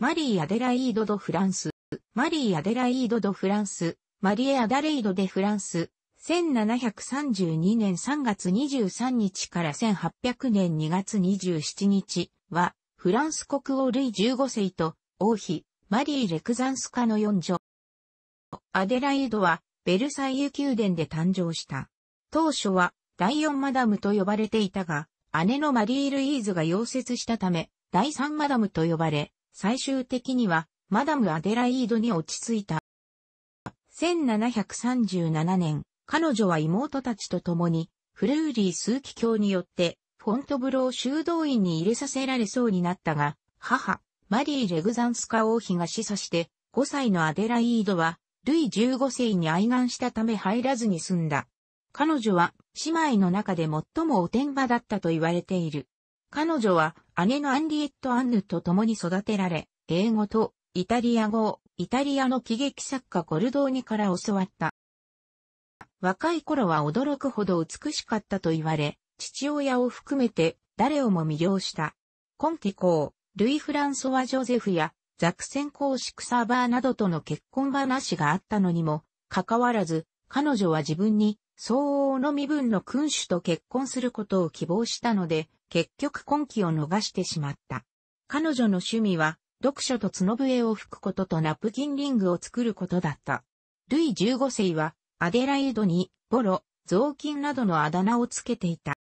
マリー・アデライード・ド・フランス、マリー・アデライード・ド・フランス、マリエ・アダレイド・デ・フランス、1732年3月23日から1800年2月27日は、フランス国王ルイ15世と王妃、マリー・レクザンスカの四女。アデライドは、ベルサイユ宮殿で誕生した。当初は、第4マダムと呼ばれていたが、姉のマリー・ルイーズが溶接したため、第3マダムと呼ばれ、最終的には、マダム・アデライードに落ち着いた。1737年、彼女は妹たちと共に、フルーリー数奇教によって、フォントブロー修道院に入れさせられそうになったが、母、マリー・レグザンスカ王妃が示唆して、5歳のアデライードは、ルイ15世に愛願したため入らずに済んだ。彼女は、姉妹の中で最もおてんばだったと言われている。彼女は姉のアンリエット・アンヌと共に育てられ、英語とイタリア語をイタリアの喜劇作家ゴルドーニから教わった。若い頃は驚くほど美しかったと言われ、父親を含めて誰をも魅了した。今季ー、ルイ・フランソワ・ジョゼフやザクセン公式サーバーなどとの結婚話があったのにも、かかわらず、彼女は自分に相応の身分の君主と結婚することを希望したので、結局今季を逃してしまった。彼女の趣味は、読書と角笛を吹くこととナプキンリングを作ることだった。ルイ15世は、アデライドに、ボロ、雑巾などのあだ名をつけていた。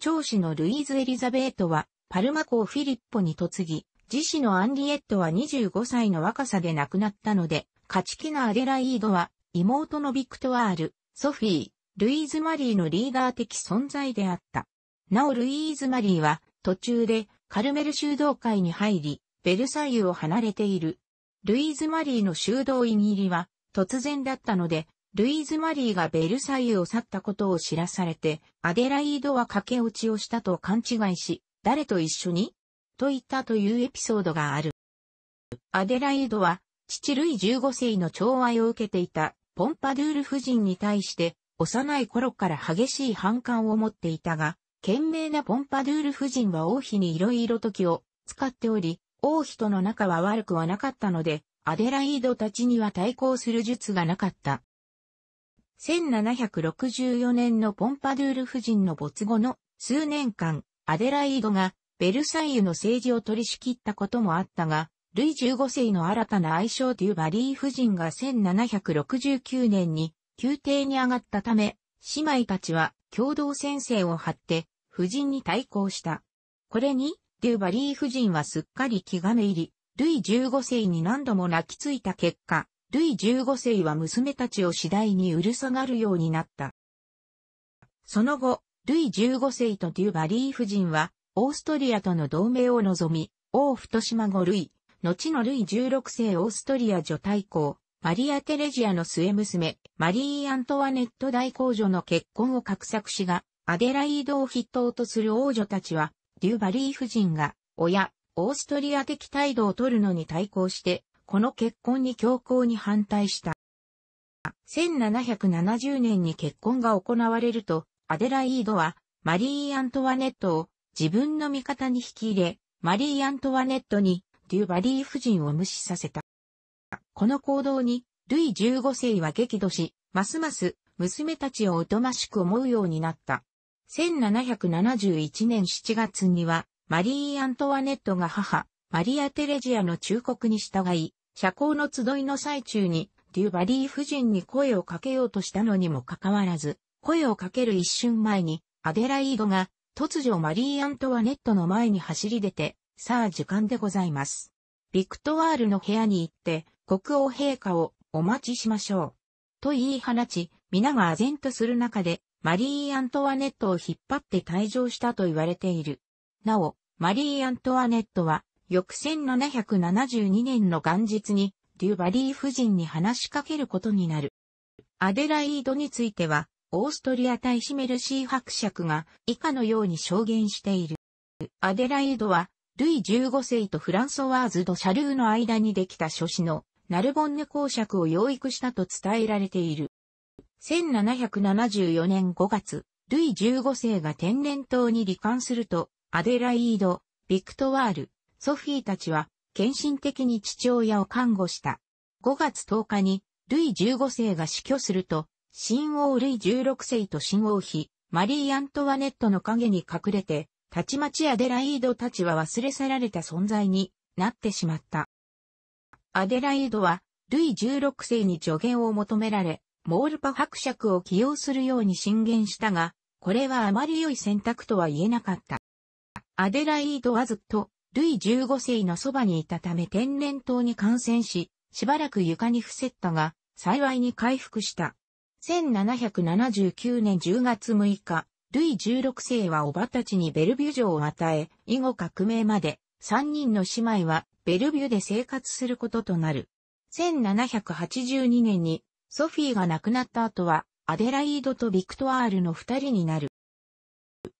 長子のルイーズ・エリザベートは、パルマ公フィリッポに嫁ぎ、自子のアンリエットは25歳の若さで亡くなったので、勝ち気なアデライードは、妹のビクトワール、ソフィー、ルイーズ・マリーのリーダー的存在であった。なおルイーズ・マリーは途中でカルメル修道会に入り、ベルサイユを離れている。ルイーズ・マリーの修道院入りは突然だったので、ルイーズ・マリーがベルサイユを去ったことを知らされて、アデライードは駆け落ちをしたと勘違いし、誰と一緒にと言ったというエピソードがある。アデライドは、父ルイ15世の寵愛を受けていたポンパドゥール夫人に対して、幼い頃から激しい反感を持っていたが、賢明なポンパドゥール夫人は王妃に色々時を使っており、王妃との仲は悪くはなかったので、アデライードたちには対抗する術がなかった。1764年のポンパドゥール夫人の没後の数年間、アデライードがベルサイユの政治を取り仕切ったこともあったが、ルイ15世の新たな愛称デュバリー夫人が1769年に宮廷に上がったため、姉妹たちは共同戦線を張って、夫人に対抗した。これに、デューバリー夫人はすっかり気がめ入り、ルイ15世に何度も泣きついた結果、ルイ15世は娘たちを次第にうるさがるようになった。その後、ルイ15世とデューバリー夫人は、オーストリアとの同盟を望み、王太島後ルイ、後のルイ16世オーストリア女大公、マリア・テレジアの末娘、マリー・アントワネット大公女の結婚を画策しが、アデライードを筆頭とする王女たちは、デューバリー夫人が、親、オーストリア的態度を取るのに対抗して、この結婚に強硬に反対した。1770年に結婚が行われると、アデライードは、マリー・アントワネットを自分の味方に引き入れ、マリー・アントワネットにデューバリー夫人を無視させた。この行動に、ルイ15世は激怒し、ますます娘たちをおとましく思うようになった。1771年7月には、マリー・アントワネットが母、マリア・テレジアの忠告に従い、社交の集いの最中に、デュバリー夫人に声をかけようとしたのにもかかわらず、声をかける一瞬前に、アデライードが、突如マリー・アントワネットの前に走り出て、さあ時間でございます。ビクトワールの部屋に行って、国王陛下をお待ちしましょう。と言い放ち、皆が唖然とする中で、マリー・アントワネットを引っ張って退場したと言われている。なお、マリー・アントワネットは、翌1772年の元日に、デュバリー夫人に話しかけることになる。アデライードについては、オーストリア大使メルシー伯爵が以下のように証言している。アデライードは、ルイ15世とフランソワーズ・ド・シャルーの間にできた諸子のナルボンヌ公爵を養育したと伝えられている。1774年5月、ルイ15世が天然痘に罹患すると、アデライード、ビクトワール、ソフィーたちは、献身的に父親を看護した。5月10日に、ルイ15世が死去すると、新王ルイ16世と新王妃、マリー・アントワネットの陰に隠れて、たちまちアデライードたちは忘れ去られた存在になってしまった。アデライドは、ルイ16世に助言を求められ、モールパ伯爵を起用するように進言したが、これはあまり良い選択とは言えなかった。アデライドはずっと、ルイ15世のそばにいたため天然痘に感染し、しばらく床に伏せったが、幸いに回復した。1779年10月6日、ルイ16世はおばたちにベルビュ城を与え、以後革命まで、3人の姉妹はベルビュで生活することとなる。1782年にソフィーが亡くなった後はアデライードとビクトワールの二人になる。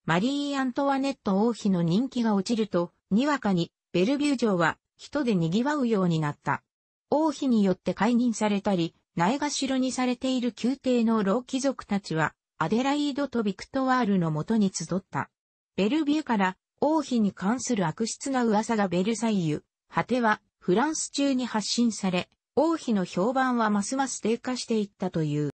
マリー・アントワネット王妃の人気が落ちると、にわかにベルビュー城は人で賑わうようになった。王妃によって解任されたり、ないがしろにされている宮廷の老貴族たちは、アデライードとビクトワールのもとに集った。ベルビューから王妃に関する悪質な噂がベルサイユ、果てはフランス中に発信され、王妃の評判はますます低下していったという。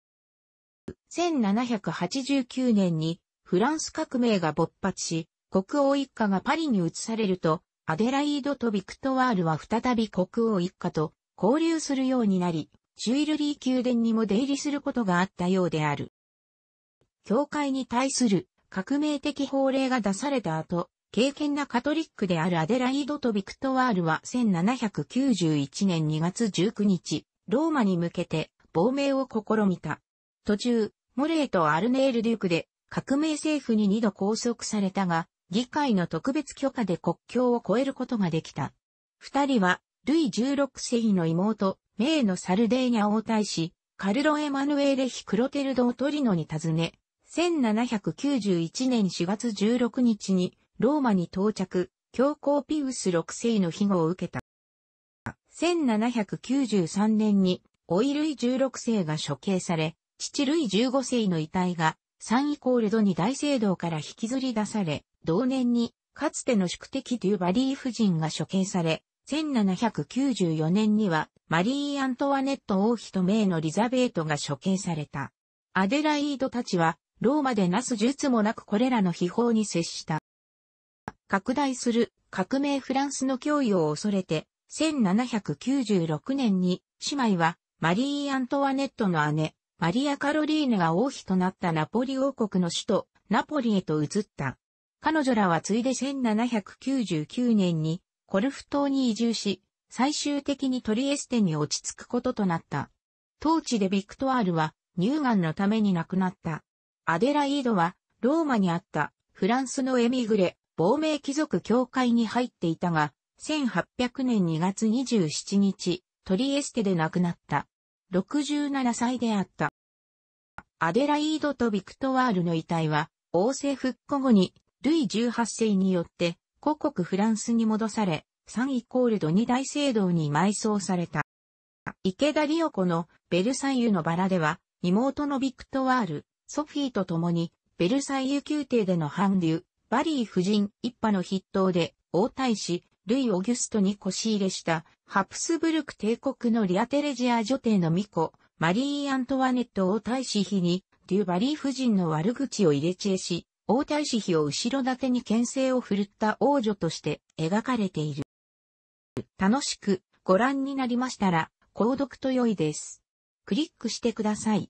1789年にフランス革命が勃発し、国王一家がパリに移されると、アデライードとビクトワールは再び国王一家と交流するようになり、ジュイルリー宮殿にも出入りすることがあったようである。教会に対する革命的法令が出された後、敬虔なカトリックであるアデライドとビクトワールは1791年2月19日、ローマに向けて亡命を試みた。途中、モレーとアルネール・デュークで革命政府に2度拘束されたが、議会の特別許可で国境を越えることができた。二人は、ルイ16世の妹、メイのサルデーニャ王太子、カルロ・エマヌエレヒ・クロテルドをトリノに訪ね、1791年4月16日にローマに到着、教皇ピウス6世の庇護を受けた。1793年に、オイルイ16世が処刑され、父ルイ15世の遺体が、サンイコールドに大聖堂から引きずり出され、同年に、かつての宿敵デュバリー夫人が処刑され、1794年には、マリー・アントワネット王妃と名のリザベートが処刑された。アデライードたちは、ローマでなす術もなくこれらの秘宝に接した。拡大する革命フランスの脅威を恐れて、1796年に姉妹はマリー・アントワネットの姉、マリア・カロリーヌが王妃となったナポリ王国の首都、ナポリへと移った。彼女らはついで1799年にコルフ島に移住し、最終的にトリエステに落ち着くこととなった。当地でビクトアールは乳がんのために亡くなった。アデライードはローマにあったフランスのエミグレ、亡命貴族協会に入っていたが、1800年2月27日、トリエステで亡くなった。67歳であった。アデライードとビクトワールの遺体は、王政復古後に、ルイ18世によって、故国フランスに戻され、3イコールド2大聖堂に埋葬された。池田里代子のベルサイユのバラでは、妹のビクトワール、ソフィーと共に、ベルサイユ宮廷での反流、バリー夫人一派の筆頭で、王太子、ルイ・オギュストに腰入れした、ハプスブルク帝国のリアテレジア女帝の巫女、マリー・アントワネット王太子妃に、デュバリー夫人の悪口を入れ知恵し、王太子妃を後ろ盾に牽制を振るった王女として描かれている。楽しくご覧になりましたら、購読と良いです。クリックしてください。